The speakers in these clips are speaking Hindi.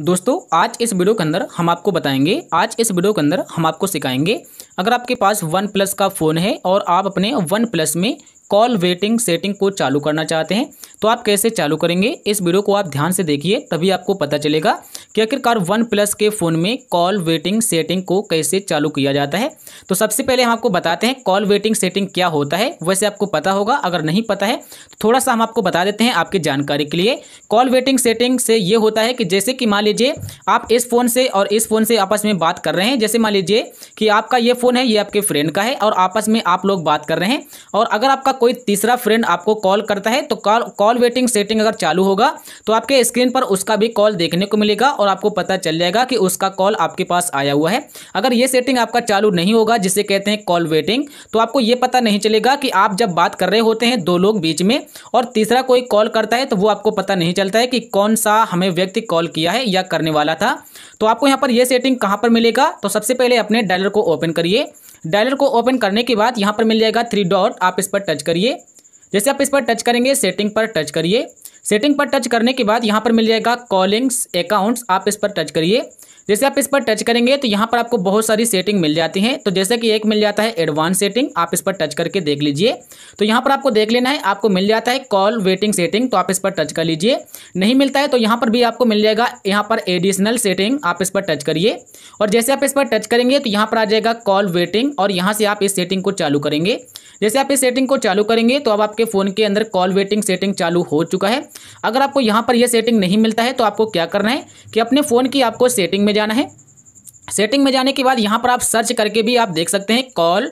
दोस्तों आज इस वीडियो के अंदर हम आपको बताएंगे आज इस वीडियो के अंदर हम आपको सिखाएंगे अगर आपके पास वन प्लस का फ़ोन है और आप अपने वन प्लस में कॉल वेटिंग सेटिंग को चालू करना चाहते हैं तो आप कैसे चालू करेंगे इस वीडियो को आप ध्यान से देखिए तभी आपको पता चलेगा कि आखिरकार वन प्लस के फ़ोन में कॉल वेटिंग सेटिंग को कैसे चालू किया जाता है तो सबसे पहले हम आपको बताते हैं कॉल वेटिंग सेटिंग क्या होता है वैसे आपको पता होगा अगर नहीं पता है तो थोड़ा सा हम आपको बता देते हैं आपकी जानकारी के लिए कॉल वेटिंग सेटिंग से ये होता है कि जैसे कि मान लीजिए आप इस फ़ोन से और इस फ़ोन से आपस में बात कर रहे हैं जैसे मान लीजिए कि आपका ये फ़ोन है ये आपके फ्रेंड का है और आपस में आप लोग बात कर रहे हैं और अगर आपका कोई तीसरा फ्रेंड आपको कॉल करता है तो call call call waiting setting अगर चालू होगा तो आपके स्क्रीन पर उसका भी कॉल देखने को मिलेगा और आपको पता चल जाएगा कि उसका कॉल आपके पास आया हुआ है अगर ये सेटिंग आपका चालू नहीं होगा जिसे कहते हैं कॉल वेटिंग तो आपको ये पता नहीं चलेगा कि आप जब बात कर रहे होते हैं दो लोग बीच में और तीसरा कोई कॉल करता है तो वो आपको पता नहीं चलता है कि कौन सा हमें व्यक्ति कॉल किया है या करने वाला था तो आपको यहाँ पर यह सेटिंग कहाँ पर मिलेगा तो सबसे पहले अपने डायलर को ओपन करिए डायलर को ओपन करने के बाद यहाँ पर मिल जाएगा थ्री डॉट आप इस पर टच करिए जैसे आप इस पर टच करेंगे सेटिंग पर टच करिए सेटिंग पर टच करने के बाद यहाँ पर मिल जाएगा कॉलिंग्स अकाउंट्स आप इस पर टच करिए जैसे आप इस पर टच करेंगे तो यहाँ पर आपको बहुत सारी सेटिंग मिल जाती हैं तो जैसे कि एक मिल जाता है एडवांस सेटिंग आप इस पर टच करके देख लीजिए तो यहाँ पर आपको देख लेना है आपको मिल जाता है कॉल वेटिंग सेटिंग तो आप इस पर टच कर लीजिए नहीं मिलता है तो यहाँ पर भी आपको मिल जाएगा यहाँ पर एडिशनल सेटिंग आप इस पर टच करिए और जैसे आप इस पर टच करेंगे तो यहाँ पर आ जाएगा कॉल वेटिंग और यहाँ से आप इस सेटिंग को चालू करेंगे जैसे आप इस सेटिंग को चालू करेंगे तो अब आपके फ़ोन के अंदर कॉल वेटिंग सेटिंग चालू हो चुका है अगर आपको यहाँ पर यह सेटिंग नहीं मिलता है तो आपको क्या करना है कि अपने फ़ोन की आपको सेटिंग में जाना है सेटिंग में जाने के बाद यहाँ पर आप सर्च करके भी आप देख सकते हैं कॉल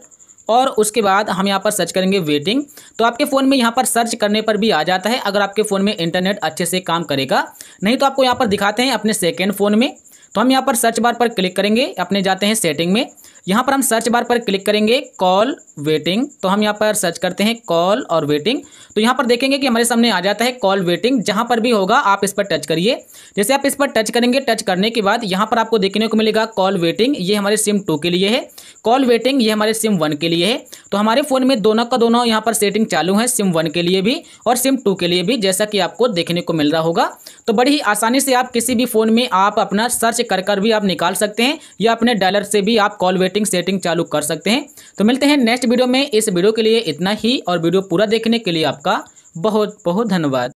और उसके बाद हम यहाँ पर सर्च करेंगे वेटिंग तो आपके फ़ोन में यहाँ पर सर्च करने पर भी आ जाता है अगर आपके फ़ोन में इंटरनेट अच्छे से काम करेगा नहीं तो आपको यहाँ पर दिखाते हैं अपने सेकेंड फ़ोन में तो हम यहाँ पर सर्च बार पर क्लिक करेंगे अपने जाते हैं सेटिंग में यहाँ पर हम सर्च बार पर क्लिक करेंगे कॉल वेटिंग तो हम यहाँ पर सर्च करते हैं कॉल और वेटिंग तो यहाँ पर देखेंगे कि हमारे सामने आ जाता है कॉल वेटिंग जहाँ पर भी होगा आप इस पर टच करिए जैसे आप इस पर टच करेंगे टच करने के बाद यहाँ पर आपको देखने को मिलेगा कॉल वेटिंग ये हमारे सिम टू के लिए है कॉल वेटिंग ये हमारे सिम वन के लिए है तो हमारे फ़ोन में दोनों का दोनों यहाँ पर सेटिंग चालू है सिम वन के लिए भी और सिम टू के लिए भी जैसा कि आपको देखने को मिल रहा होगा तो बड़ी ही आसानी से आप किसी भी फ़ोन में आप अपना सर्च कर कर भी आप निकाल सकते हैं या अपने डायलर से भी आप कॉल वेटिंग सेटिंग सेटिंग चालू कर सकते हैं तो मिलते हैं नेक्स्ट वीडियो में इस वीडियो के लिए इतना ही और वीडियो पूरा देखने के लिए आपका बहुत बहुत धन्यवाद